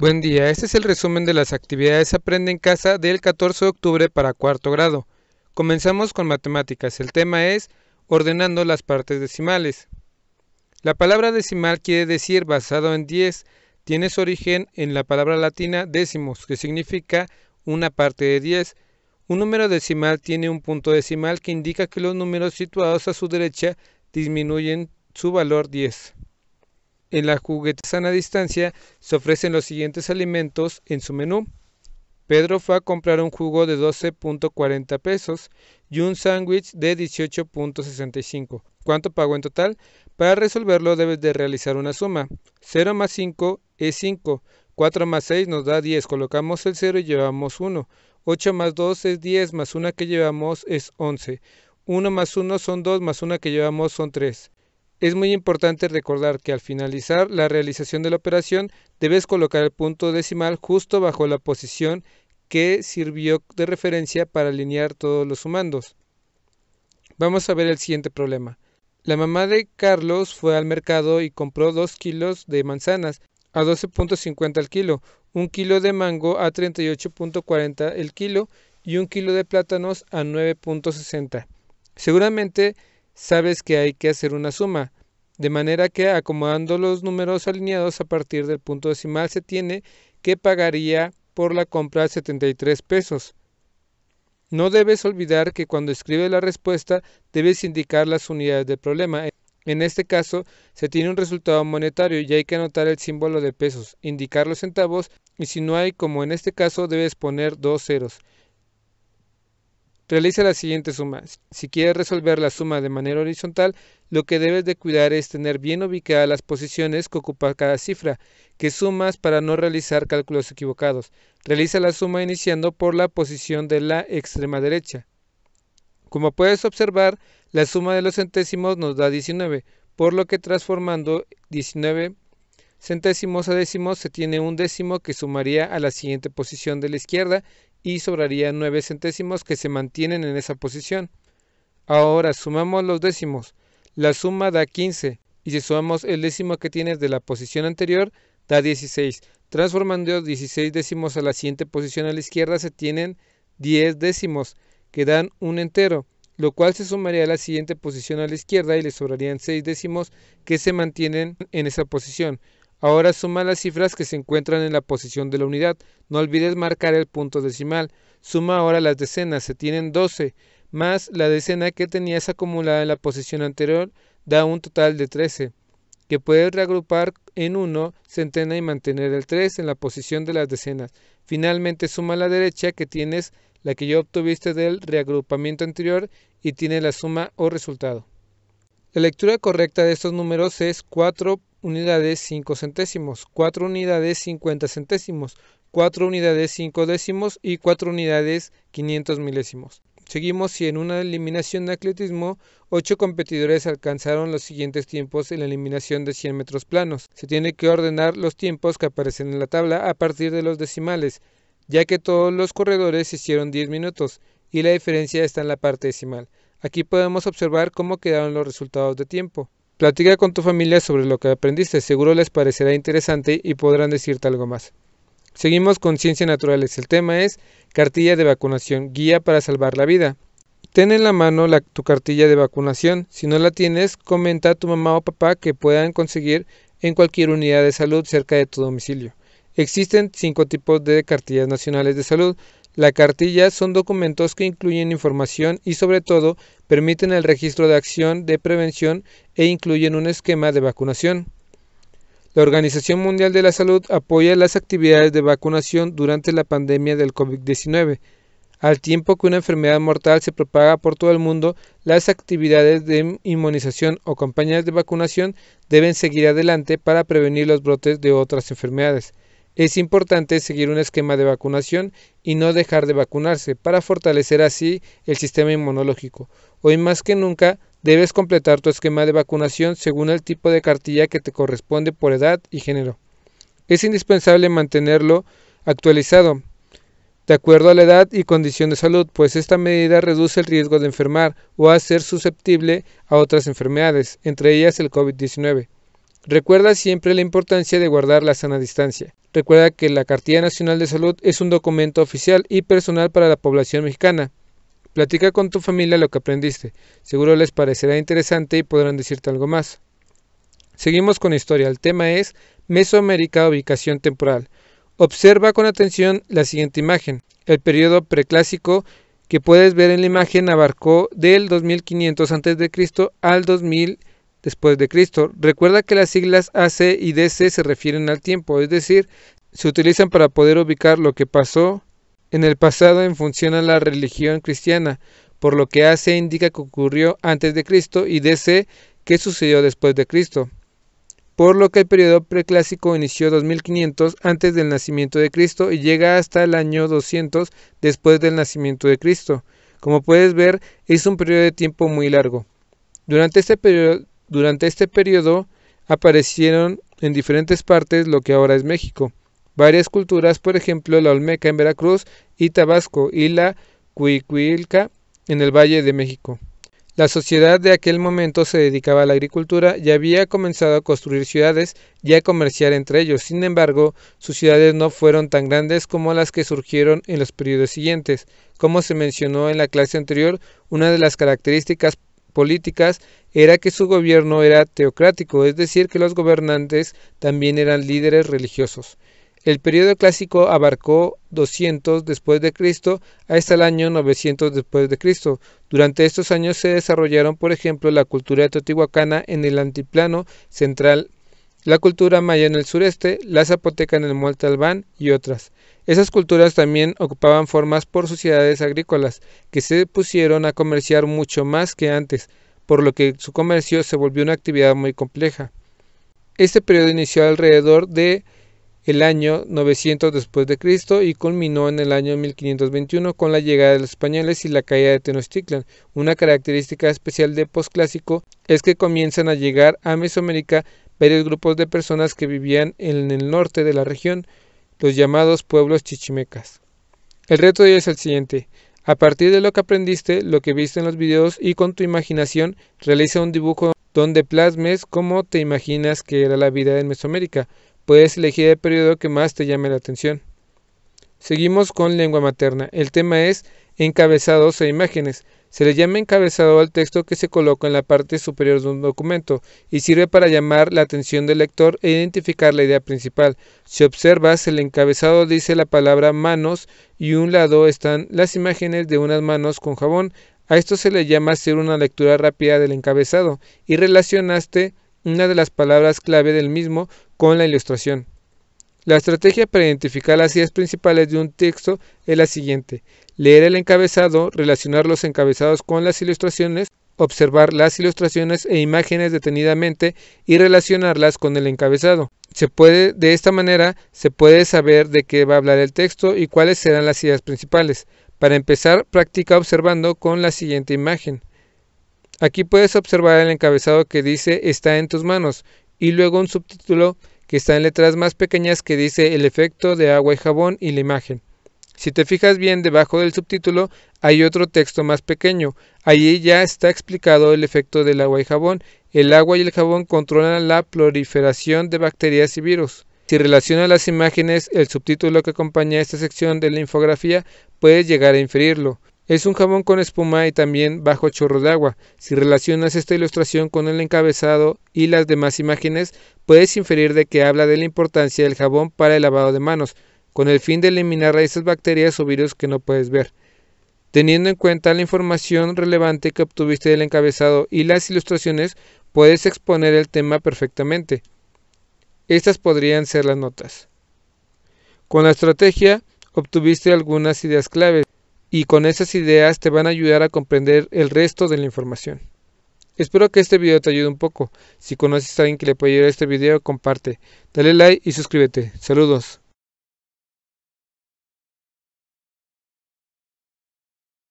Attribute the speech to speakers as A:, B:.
A: Buen día, este es el resumen de las actividades Aprende en casa del 14 de octubre para cuarto grado. Comenzamos con matemáticas, el tema es ordenando las partes decimales. La palabra decimal quiere decir basado en 10, tiene su origen en la palabra latina décimos, que significa una parte de 10. Un número decimal tiene un punto decimal que indica que los números situados a su derecha disminuyen su valor 10. En la juguetesana a distancia se ofrecen los siguientes alimentos en su menú. Pedro fue a comprar un jugo de 12.40 pesos y un sándwich de 18.65. ¿Cuánto pagó en total? Para resolverlo debes de realizar una suma. 0 más 5 es 5. 4 más 6 nos da 10. Colocamos el 0 y llevamos 1. 8 más 2 es 10, más una que llevamos es 11. 1 más 1 son 2, más una que llevamos son 3. Es muy importante recordar que al finalizar la realización de la operación debes colocar el punto decimal justo bajo la posición que sirvió de referencia para alinear todos los sumandos. Vamos a ver el siguiente problema. La mamá de Carlos fue al mercado y compró 2 kilos de manzanas a 12.50 el kilo, 1 kilo de mango a 38.40 el kilo y 1 kilo de plátanos a 9.60. Seguramente sabes que hay que hacer una suma, de manera que acomodando los números alineados a partir del punto decimal se tiene que pagaría por la compra 73 pesos. No debes olvidar que cuando escribes la respuesta debes indicar las unidades del problema. En este caso, se tiene un resultado monetario y hay que anotar el símbolo de pesos, indicar los centavos y si no hay, como en este caso, debes poner dos ceros. Realiza la siguiente suma. Si quieres resolver la suma de manera horizontal, lo que debes de cuidar es tener bien ubicadas las posiciones que ocupa cada cifra, que sumas para no realizar cálculos equivocados. Realiza la suma iniciando por la posición de la extrema derecha. Como puedes observar, la suma de los centésimos nos da 19, por lo que transformando 19 centésimos a décimos se tiene un décimo que sumaría a la siguiente posición de la izquierda y sobraría 9 centésimos que se mantienen en esa posición. Ahora sumamos los décimos. La suma da 15 y si sumamos el décimo que tienes de la posición anterior da 16. Transformando 16 décimos a la siguiente posición a la izquierda se tienen 10 décimos que dan un entero, lo cual se sumaría a la siguiente posición a la izquierda y le sobrarían 6 décimos que se mantienen en esa posición. Ahora suma las cifras que se encuentran en la posición de la unidad. No olvides marcar el punto decimal. Suma ahora las decenas, se tienen 12, más la decena que tenías acumulada en la posición anterior, da un total de 13, que puedes reagrupar en 1, centena y mantener el 3 en la posición de las decenas. Finalmente suma la derecha que tienes la que ya obtuviste del reagrupamiento anterior y tiene la suma o resultado. La lectura correcta de estos números es 4 unidades 5 centésimos, 4 unidades 50 centésimos, 4 unidades 5 décimos y 4 unidades 500 milésimos. Seguimos y en una eliminación de atletismo, 8 competidores alcanzaron los siguientes tiempos en la eliminación de 100 metros planos. Se tiene que ordenar los tiempos que aparecen en la tabla a partir de los decimales, ya que todos los corredores hicieron 10 minutos y la diferencia está en la parte decimal. Aquí podemos observar cómo quedaron los resultados de tiempo. Platica con tu familia sobre lo que aprendiste, seguro les parecerá interesante y podrán decirte algo más. Seguimos con Ciencias Naturales. El tema es Cartilla de Vacunación, Guía para Salvar la Vida. Ten en la mano la, tu cartilla de vacunación. Si no la tienes, comenta a tu mamá o papá que puedan conseguir en cualquier unidad de salud cerca de tu domicilio. Existen cinco tipos de cartillas nacionales de salud. La cartilla son documentos que incluyen información y sobre todo permiten el registro de acción de prevención e incluyen un esquema de vacunación. La Organización Mundial de la Salud apoya las actividades de vacunación durante la pandemia del COVID-19. Al tiempo que una enfermedad mortal se propaga por todo el mundo, las actividades de inmunización o campañas de vacunación deben seguir adelante para prevenir los brotes de otras enfermedades. Es importante seguir un esquema de vacunación y no dejar de vacunarse para fortalecer así el sistema inmunológico. Hoy más que nunca debes completar tu esquema de vacunación según el tipo de cartilla que te corresponde por edad y género. Es indispensable mantenerlo actualizado de acuerdo a la edad y condición de salud, pues esta medida reduce el riesgo de enfermar o hacer ser susceptible a otras enfermedades, entre ellas el COVID-19. Recuerda siempre la importancia de guardar la sana distancia. Recuerda que la Cartilla Nacional de Salud es un documento oficial y personal para la población mexicana. Platica con tu familia lo que aprendiste. Seguro les parecerá interesante y podrán decirte algo más. Seguimos con historia. El tema es Mesoamérica ubicación temporal. Observa con atención la siguiente imagen. El periodo preclásico que puedes ver en la imagen abarcó del 2500 a.C. al 2000 después de Cristo. Recuerda que las siglas AC y DC se refieren al tiempo, es decir, se utilizan para poder ubicar lo que pasó en el pasado en función a la religión cristiana, por lo que AC indica que ocurrió antes de Cristo y DC que sucedió después de Cristo. Por lo que el periodo preclásico inició 2500 antes del nacimiento de Cristo y llega hasta el año 200 después del nacimiento de Cristo. Como puedes ver, es un periodo de tiempo muy largo. Durante este periodo durante este periodo aparecieron en diferentes partes lo que ahora es México. Varias culturas, por ejemplo, la Olmeca en Veracruz y Tabasco y la Cuicuilca en el Valle de México. La sociedad de aquel momento se dedicaba a la agricultura y había comenzado a construir ciudades y a comerciar entre ellos. Sin embargo, sus ciudades no fueron tan grandes como las que surgieron en los periodos siguientes. Como se mencionó en la clase anterior, una de las características políticas era que su gobierno era teocrático, es decir, que los gobernantes también eran líderes religiosos. El periodo clásico abarcó 200 después de Cristo hasta el año 900 después de Cristo. Durante estos años se desarrollaron, por ejemplo, la cultura teotihuacana en el antiplano central la cultura maya en el sureste, la zapoteca en el Monte Albán y otras. Esas culturas también ocupaban formas por sociedades agrícolas, que se pusieron a comerciar mucho más que antes, por lo que su comercio se volvió una actividad muy compleja. Este periodo inició alrededor de el año 900 después de Cristo y culminó en el año 1521 con la llegada de los españoles y la caída de Tenochtitlan. Una característica especial de posclásico es que comienzan a llegar a Mesoamérica varios grupos de personas que vivían en el norte de la región, los llamados pueblos chichimecas. El reto de hoy es el siguiente. A partir de lo que aprendiste, lo que viste en los videos y con tu imaginación, realiza un dibujo donde plasmes cómo te imaginas que era la vida en Mesoamérica. Puedes elegir el periodo que más te llame la atención. Seguimos con lengua materna. El tema es encabezados e imágenes. Se le llama encabezado al texto que se coloca en la parte superior de un documento y sirve para llamar la atención del lector e identificar la idea principal. Si observas, el encabezado dice la palabra manos y un lado están las imágenes de unas manos con jabón. A esto se le llama hacer una lectura rápida del encabezado y relacionaste una de las palabras clave del mismo con la ilustración. La estrategia para identificar las ideas principales de un texto es la siguiente leer el encabezado, relacionar los encabezados con las ilustraciones, observar las ilustraciones e imágenes detenidamente y relacionarlas con el encabezado. Se puede, de esta manera, se puede saber de qué va a hablar el texto y cuáles serán las ideas principales. Para empezar, practica observando con la siguiente imagen. Aquí puedes observar el encabezado que dice está en tus manos y luego un subtítulo que está en letras más pequeñas que dice el efecto de agua y jabón y la imagen. Si te fijas bien debajo del subtítulo hay otro texto más pequeño. Allí ya está explicado el efecto del agua y jabón. El agua y el jabón controlan la proliferación de bacterias y virus. Si relacionas las imágenes, el subtítulo que acompaña esta sección de la infografía puedes llegar a inferirlo. Es un jabón con espuma y también bajo chorro de agua. Si relacionas esta ilustración con el encabezado y las demás imágenes, puedes inferir de que habla de la importancia del jabón para el lavado de manos con el fin de eliminar a esas bacterias o virus que no puedes ver. Teniendo en cuenta la información relevante que obtuviste del encabezado y las ilustraciones, puedes exponer el tema perfectamente. Estas podrían ser las notas. Con la estrategia obtuviste algunas ideas claves y con esas ideas te van a ayudar a comprender el resto de la información. Espero que este video te ayude un poco. Si conoces a alguien que le puede ayudar a este video, comparte. Dale like y suscríbete. Saludos.